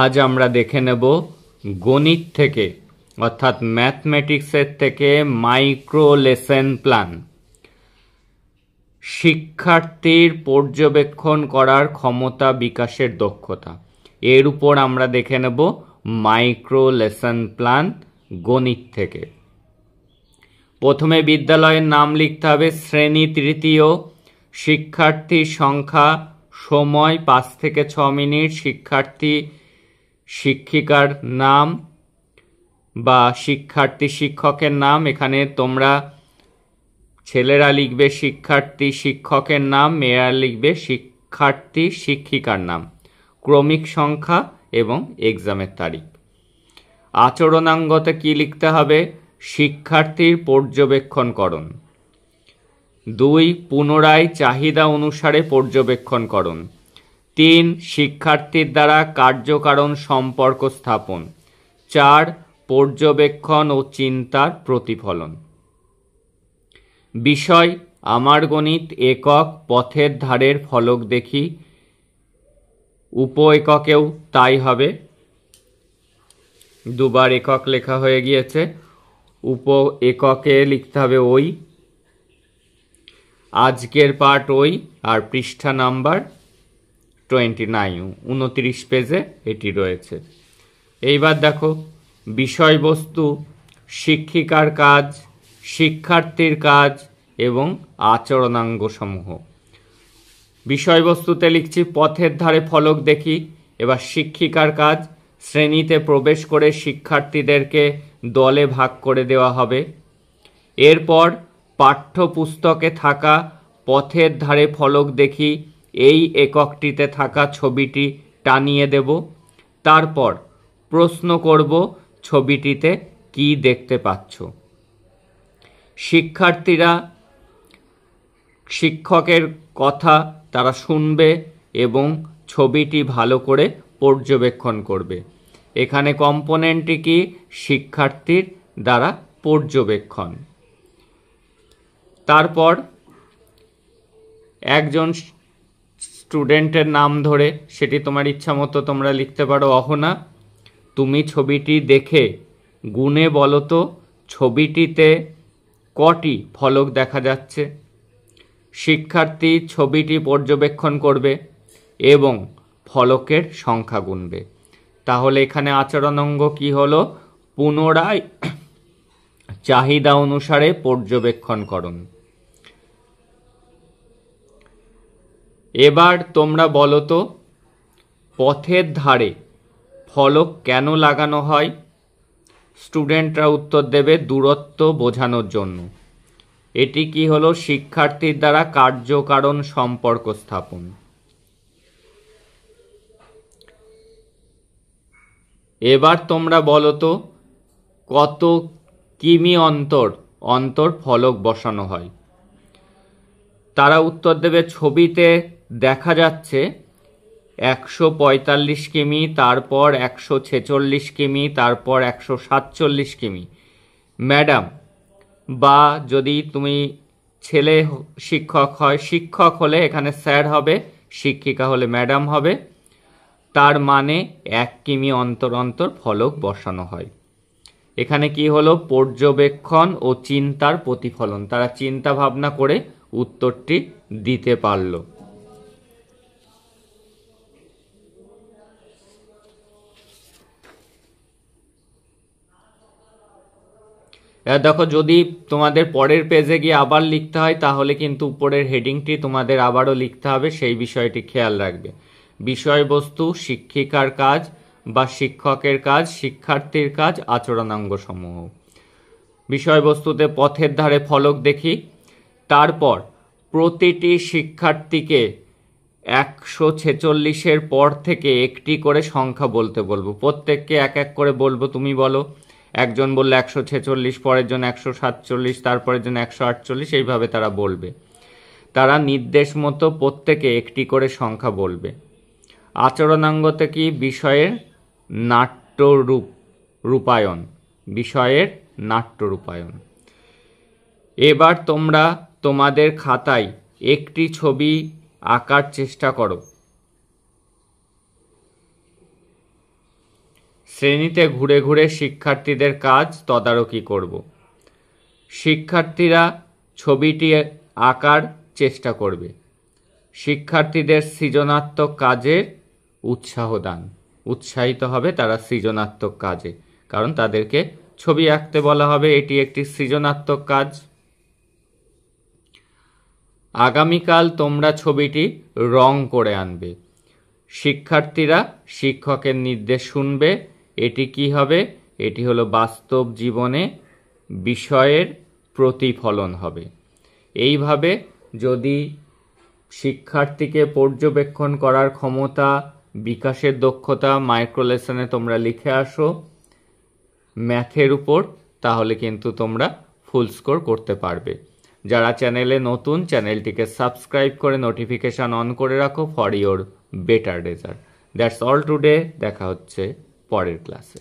আজ আমরা দেখে নেব গণিত থেকে অর্থাৎ ম্যাথমেটিক্সের থেকে মাইক্রো লেসেন প্ল্যান শিক্ষার্থীর পর্যবেক্ষণ করার ক্ষমতা বিকাশের দক্ষতা এর উপর আমরা দেখে নেব মাইক্রো লেসন প্ল্যান গণিত থেকে প্রথমে বিদ্যালয়ের নাম লিখতে হবে শ্রেণী তৃতীয় শিক্ষার্থীর সংখ্যা সময় পাঁচ থেকে ছ মিনিট শিক্ষার্থী শিক্ষিকার নাম বা শিক্ষার্থী শিক্ষকের নাম এখানে তোমরা ছেলেরা লিখবে শিক্ষার্থী শিক্ষকের নাম মেয়েরা লিখবে শিক্ষার্থী শিক্ষিকার নাম ক্রমিক সংখ্যা এবং এক্সামের তারিখ আচরণাঙ্গতে কি লিখতে হবে শিক্ষার্থীর পর্যবেক্ষণকরণ দুই পুনরায় চাহিদা অনুসারে পর্যবেক্ষণকরণ তিন শিক্ষার্থীর দ্বারা কার্যকারণ সম্পর্ক স্থাপন চার পর্যবেক্ষণ ও চিন্তার প্রতিফলন বিষয় আমার গণিত একক পথের ধারের ফলক দেখি উপ এককেও তাই হবে দুবার একক লেখা হয়ে গিয়েছে উপ এককে লিখতে হবে ওই আজকের পাঠ ওই আর পৃষ্ঠা নাম্বার টোয়েন্টি নাইন উনত্রিশ পেজে এটি রয়েছে এইবার দেখো বিষয়বস্তু শিক্ষিকার কাজ শিক্ষার্থীর কাজ এবং আচরণাঙ্গসমূহ বিষয়বস্তুতে লিখছি পথের ধারে ফলক দেখি এবার শিক্ষিকার কাজ শ্রেণীতে প্রবেশ করে শিক্ষার্থীদেরকে দলে ভাগ করে দেওয়া হবে এরপর পাঠ্যপুস্তকে থাকা পথের ধারে ফলক দেখি এই এককটিতে থাকা ছবিটি টানিয়ে দেব তারপর প্রশ্ন করব ছবিটিতে কি দেখতে পাচ্ছ শিক্ষার্থীরা শিক্ষকের কথা তারা শুনবে এবং ছবিটি ভালো করে পর্যবেক্ষণ করবে এখানে কম্পোনেন্টটি কি শিক্ষার্থীর দ্বারা পর্যবেক্ষণ তারপর একজন স্টুডেন্টের নাম ধরে সেটি তোমার ইচ্ছা মতো তোমরা লিখতে পারো অহনা তুমি ছবিটি দেখে গুণে বলো তো ছবিটিতে কটি ফলক দেখা যাচ্ছে শিক্ষার্থী ছবিটি পর্যবেক্ষণ করবে এবং ফলকের সংখ্যা গুনবে তাহলে এখানে আচরণ অঙ্গ কী হলো পুনরায় চাহিদা অনুসারে পর্যবেক্ষণ করণ এবার তোমরা বলো তো পথের ধারে ফলক কেন লাগানো হয় স্টুডেন্টরা উত্তর দেবে দূরত্ব বোঝানোর জন্য এটি কি হলো শিক্ষার্থীর দ্বারা কার্যকারণ সম্পর্ক স্থাপন এবার তোমরা বলো তো কত কিমি অন্তর অন্তর ফলক বসানো হয় তারা উত্তর দেবে ছবিতে দেখা যাচ্ছে একশো পঁয়তাল্লিশ কিমি তারপর একশো ছেচল্লিশ কিমি তারপর একশো সাতচল্লিশ কিমি ম্যাডাম বা যদি তুমি ছেলে শিক্ষক হয় শিক্ষক হলে এখানে স্যার হবে শিক্ষিকা হলে ম্যাডাম হবে তার মানে এক কিমি অন্তর অন্তর ফলক বসানো হয় এখানে কি হলো পর্যবেক্ষণ ও চিন্তার প্রতিফলন তারা চিন্তা ভাবনা করে উত্তরটি দিতে পারলো দেখো যদি তোমাদের পরের পেজে গিয়ে আবার লিখতে হয় তাহলে কিন্তু উপরের হেডিংটি তোমাদের আবারও লিখতে হবে সেই বিষয়টি খেয়াল রাখবে বিষয়বস্তু শিক্ষিকার কাজ বা শিক্ষকের কাজ শিক্ষার্থীর কাজ আচরণাঙ্গসমূহ বিষয়বস্তুতে পথের ধারে ফলক দেখি তারপর প্রতিটি শিক্ষার্থীকে একশো ছেচল্লিশের পর থেকে একটি করে সংখ্যা বলতে বলবো প্রত্যেককে এক এক করে বলবো তুমি বলো একজন বললে একশো ছেচল্লিশ পরের জন একশো সাতচল্লিশ তারপরের জন একশো আটচল্লিশ এইভাবে তারা বলবে তারা নির্দেশ মতো প্রত্যেকে একটি করে সংখ্যা বলবে আচরণাঙ্গতে কি বিষয়ের নাট্যরূপ রূপায়ণ বিষয়ের নাট্য রূপায়ণ এবার তোমরা তোমাদের খাতায় একটি ছবি আঁকার চেষ্টা করো শ্রেণীতে ঘুরে ঘুরে শিক্ষার্থীদের কাজ তদারকি করব শিক্ষার্থীরা ছবিটি আঁকার চেষ্টা করবে শিক্ষার্থীদের সৃজনাত্মক কাজে উৎসাহ দান উৎসাহিত হবে তারা সৃজনাত্মক কাজে কারণ তাদেরকে ছবি আঁকতে বলা হবে এটি একটি সৃজনাত্মক কাজ আগামীকাল তোমরা ছবিটি রং করে আনবে শিক্ষার্থীরা শিক্ষকের নির্দেশ শুনবে এটি কি হবে এটি হলো বাস্তব জীবনে বিষয়ের প্রতিফলন হবে এইভাবে যদি শিক্ষার্থীকে পর্যবেক্ষণ করার ক্ষমতা বিকাশের দক্ষতা মাইক্রোলেসনে তোমরা লিখে আসো ম্যাথের উপর তাহলে কিন্তু তোমরা ফুল স্কোর করতে পারবে যারা চ্যানেলে নতুন চ্যানেলটিকে সাবস্ক্রাইব করে নোটিফিকেশান অন করে রাখো for your better result that's all today দেখা হচ্ছে পরের ক্লাসে